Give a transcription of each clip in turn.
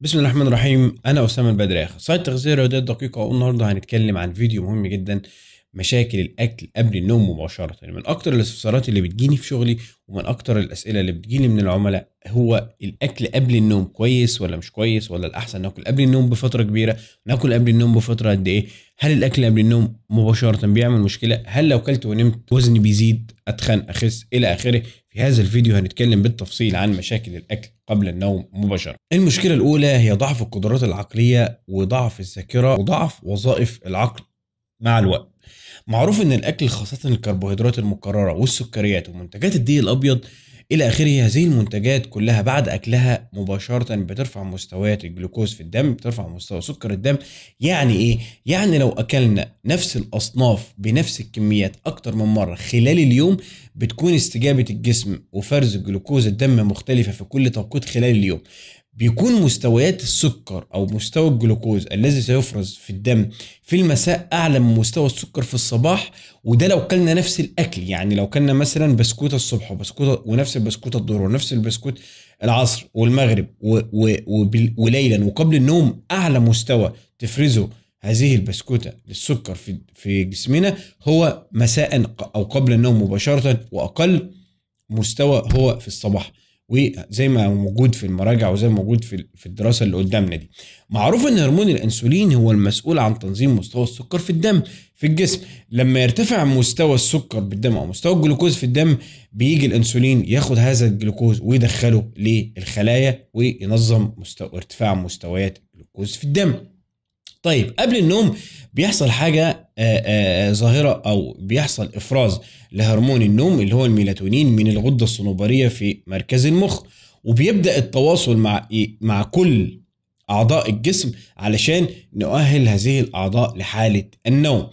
بسم الله الرحمن الرحيم انا اسامه البدري اخصائي تغذيه رياضيه الدقيقه والنهارده هنتكلم عن فيديو مهم جدا مشاكل الاكل قبل النوم مباشره يعني من اكتر الاستفسارات اللي بتجيني في شغلي ومن اكتر الاسئله اللي بتجيني من العملاء هو الاكل قبل النوم كويس ولا مش كويس ولا الاحسن ناكل قبل النوم بفتره كبيره ناكل قبل النوم بفتره قد ايه هل الاكل قبل النوم مباشره بيعمل مشكله هل لو كلت ونمت وزني بيزيد اتخن اخس الى اخره في هذا الفيديو هنتكلم بالتفصيل عن مشاكل الأكل قبل النوم مباشرة. المشكلة الأولى هي ضعف القدرات العقلية وضعف الذاكرة وضعف وظائف العقل مع الوقت. معروف ان الاكل خاصه الكربوهيدرات المكرره والسكريات ومنتجات الدقيق الابيض الى اخره هذه المنتجات كلها بعد اكلها مباشره بترفع مستويات الجلوكوز في الدم بترفع مستوى سكر الدم يعني ايه يعني لو اكلنا نفس الاصناف بنفس الكميات اكتر من مره خلال اليوم بتكون استجابه الجسم وفرز الجلوكوز الدم مختلفه في كل توقيت خلال اليوم بيكون مستويات السكر او مستوى الجلوكوز الذي سيفرز في الدم في المساء اعلى من مستوى السكر في الصباح وده لو كلنا نفس الاكل يعني لو كلنا مثلا بسكوته الصبح وبسكوته ونفس البسكوته الظهر ونفس البسكوت العصر والمغرب و و وليلا وقبل النوم اعلى مستوى تفرزه هذه البسكوته للسكر في في جسمنا هو مساء او قبل النوم مباشره واقل مستوى هو في الصباح وزي ما موجود في المراجع وزي ما موجود في في الدراسه اللي قدامنا دي. معروف ان هرمون الانسولين هو المسؤول عن تنظيم مستوى السكر في الدم في الجسم، لما يرتفع مستوى السكر بالدم او مستوى الجلوكوز في الدم بيجي الانسولين ياخد هذا الجلوكوز ويدخله للخلايا وينظم مستوى ارتفاع مستويات الجلوكوز في الدم. طيب قبل النوم بيحصل حاجه آه، آه، آه، ظاهره او بيحصل افراز لهرمون النوم اللي هو الميلاتونين من الغده الصنوبريه في مركز المخ وبيبدا التواصل مع إيه؟ مع كل اعضاء الجسم علشان نؤهل هذه الاعضاء لحاله النوم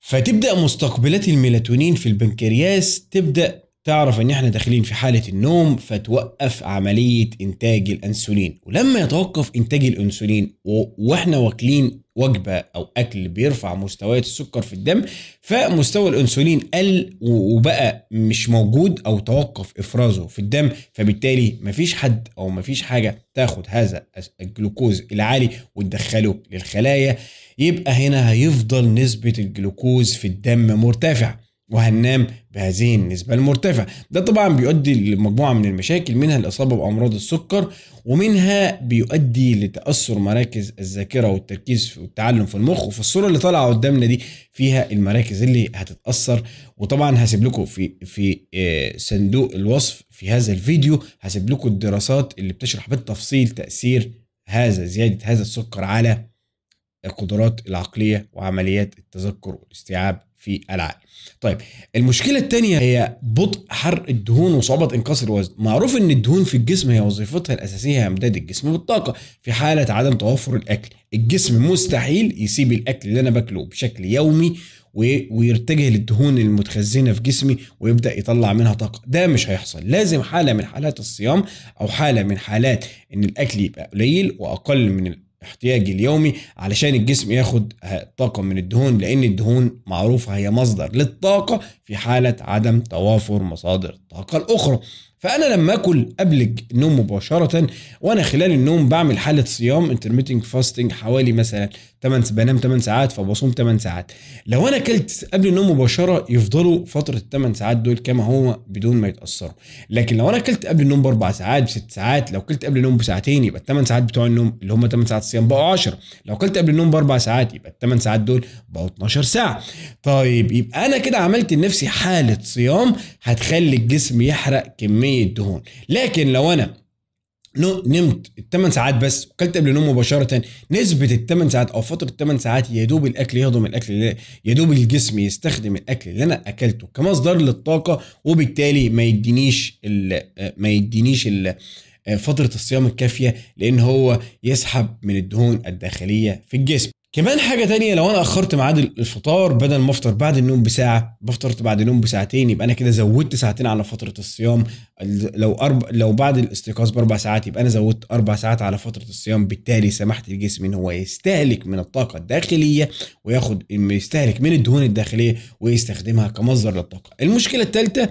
فتبدا مستقبلات الميلاتونين في البنكرياس تبدا تعرف ان احنا داخلين في حاله النوم فتوقف عمليه انتاج الانسولين ولما يتوقف انتاج الانسولين واحنا واكلين وجبه او اكل بيرفع مستويات السكر في الدم فمستوى الانسولين قل وبقى مش موجود او توقف افرازه في الدم فبالتالي مفيش حد او مفيش حاجه تاخد هذا الجلوكوز العالي وتدخله للخلايا يبقى هنا هيفضل نسبه الجلوكوز في الدم مرتفعه وهننام بهذه النسبة المرتفعة ده طبعا بيؤدي لمجموعة من المشاكل منها الإصابة بأمراض السكر ومنها بيؤدي لتأثر مراكز الذاكرة والتركيز والتعلم في المخ وفي الصورة اللي طالعة قدامنا دي فيها المراكز اللي هتتأثر وطبعا هسيب لكم في في آه، صندوق الوصف في هذا الفيديو هسيب لكم الدراسات اللي بتشرح بالتفصيل تأثير هذا زيادة هذا السكر على القدرات العقلية وعمليات التذكر والاستيعاب في العقل طيب المشكله الثانيه هي بطء حرق الدهون وصعوبه انقاص الوزن معروف ان الدهون في الجسم هي وظيفتها الاساسيه هي امداد الجسم بالطاقه في حاله عدم توفر الاكل الجسم مستحيل يسيب الاكل اللي انا باكله بشكل يومي ويرتجه للدهون المتخزنه في جسمي ويبدا يطلع منها طاقه ده مش هيحصل لازم حاله من حالات الصيام او حاله من حالات ان الاكل يبقى قليل واقل من احتياجي اليومي علشان الجسم ياخد طاقة من الدهون لأن الدهون معروفة هي مصدر للطاقة في حالة عدم توافر مصادر الطاقة الأخرى فانا لما اكل قبل النوم مباشره وانا خلال النوم بعمل حاله صيام انترميتنج فاستنج حوالي مثلا 8 بنام 8 ساعات فبصوم 8 ساعات لو انا اكلت قبل النوم مباشره يفضلوا فتره ال 8 ساعات دول كما هو بدون ما يتاثروا لكن لو انا اكلت قبل النوم باربع ساعات بست ساعات لو اكلت قبل النوم بساعتين يبقى ال 8 ساعات بتوع النوم اللي هم 8 ساعات صيام بقوا 10 لو اكلت قبل النوم باربع ساعات يبقى ال 8 ساعات دول بقوا 12 ساعه طيب يبقى انا كده عملت لنفسي حاله صيام هتخلي الجسم يحرق كميه كميه دهون لكن لو انا نمت 8 ساعات بس وكلت قبل النوم مباشره نسبه ال 8 ساعات او فتره 8 ساعات يا دوب الاكل يهضم الاكل يا دوب الجسم يستخدم الاكل اللي انا اكلته كمصدر للطاقه وبالتالي ما يدينيش الـ آه، ما يدينيش الـ آه، فتره الصيام الكافيه لان هو يسحب من الدهون الداخليه في الجسم كمان حاجه تانية لو انا اخرت ميعاد الفطار بدل ما افطر بعد النوم بساعه بفطرت بعد النوم بساعتين يبقى انا كده زودت ساعتين على فتره الصيام لو أرب... لو بعد الاستيقاظ باربع ساعات يبقى انا زودت اربع ساعات على فتره الصيام بالتالي سمحت الجسم ان هو يستهلك من الطاقه الداخليه وياخد يستهلك من الدهون الداخليه ويستخدمها كمصدر للطاقه المشكله الثالثه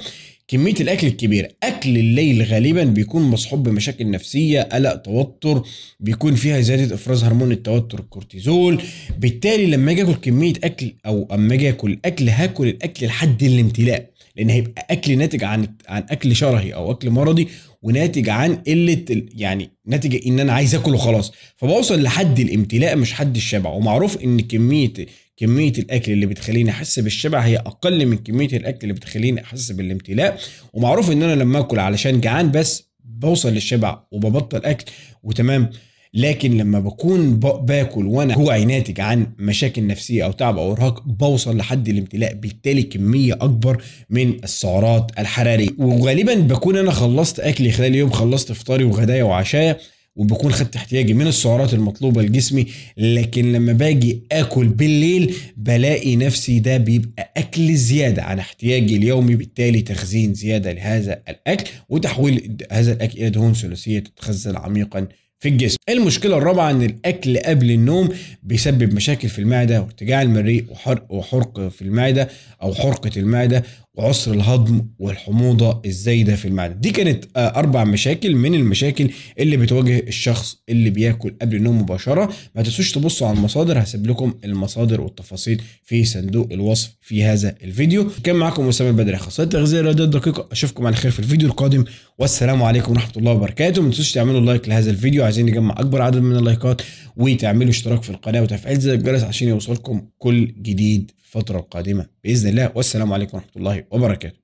كميه الاكل الكبيره اكل الليل غالبا بيكون مصحوب بمشاكل نفسيه قلق توتر بيكون فيها زياده افراز هرمون التوتر الكورتيزول بالتالي لما اجي اكل كميه اكل او اما اجي اكل اكل هاكل الاكل لحد الامتلاء لان هيبقى اكل ناتج عن عن اكل شرهي او اكل مرضي وناتج عن قله يعني ناتج ان انا عايز اكل وخلاص فبوصل لحد الامتلاء مش حد الشبع ومعروف ان كميه كميه الاكل اللي بتخليني احس بالشبع هي اقل من كميه الاكل اللي بتخليني احس بالامتلاء ومعروف ان انا لما اكل علشان جعان بس بوصل للشبع وببطل اكل وتمام لكن لما بكون باكل وانا جوعي ناتج عن مشاكل نفسيه او تعب او ارهاق بوصل لحد الامتلاء بالتالي كميه اكبر من السعرات الحراريه وغالبا بكون انا خلصت اكلي خلال اليوم خلصت فطاري وغدايا وعشايا وبكون خدت احتياجي من السعرات المطلوبه لجسمي لكن لما باجي اكل بالليل بلاقي نفسي ده بيبقى اكل زياده عن احتياجي اليومي بالتالي تخزين زياده لهذا الاكل وتحويل هذا الاكل الى دهون ثلاثيه تتخزن عميقا في الجسم المشكله الرابعه ان الاكل قبل النوم بيسبب مشاكل في المعده وارتجاع المريء وحرق وحرق في المعده او حرقه المعده وعسر الهضم والحموضه الزايده في المعده دي كانت آه، اربع مشاكل من المشاكل اللي بتواجه الشخص اللي بياكل قبل النوم مباشره ما تنسوش تبصوا على المصادر هسيب لكم المصادر والتفاصيل في صندوق الوصف في هذا الفيديو كان معكم اسامه البدري اخصائي التغذيه الرياضيه الدقيقه اشوفكم على خير في الفيديو القادم والسلام عليكم ورحمه الله وبركاته ما تنسوش تعملوا لايك لهذا الفيديو عايزين نجمع اكبر عدد من اللايكات وتعملوا اشتراك في القناه وتفعيل زر الجرس عشان يوصلكم كل جديد الفتره القادمه باذن الله والسلام عليكم ورحمه الله وبركاته